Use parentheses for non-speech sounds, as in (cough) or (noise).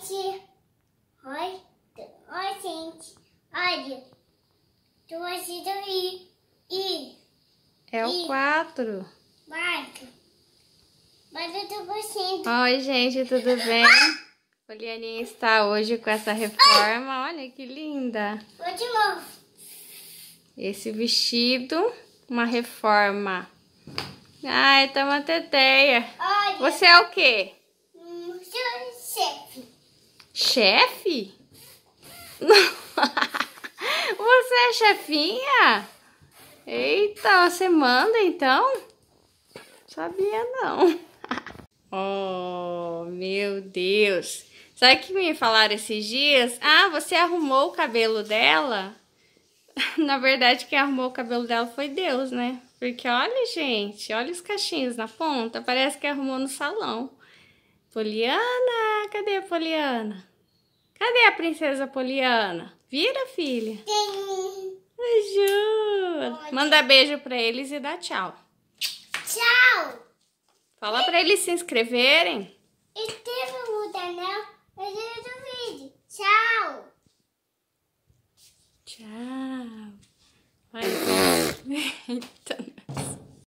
gente. Oi, oi, gente. Olha, tô assistindo e... e é o 4. Marca. Mas eu tô gostando. Oi, gente, tudo bem? O Lianinha está hoje com essa reforma. Olha que linda. Vou de novo. Esse vestido, uma reforma. Ai, tá uma teteia. Olha. Você é o quê? Um chefe. Chefe? (laughs) Você é chefinha? Eita, você manda então? Sabia não. (laughs) oh, meu Deus. Sabe o que me falaram esses dias? Ah, você arrumou o cabelo dela? (laughs) na verdade, quem arrumou o cabelo dela foi Deus, né? Porque olha, gente, olha os cachinhos na ponta, parece que arrumou no salão. Poliana, cadê a Poliana? Cadê a princesa Poliana? Vira, filha. Sim. Manda beijo pra eles e dá tchau. Tchau. Fala pra eles se inscreverem. E no o Daniel, vídeo. Tchau. Tchau. Vai. (laughs) Eita.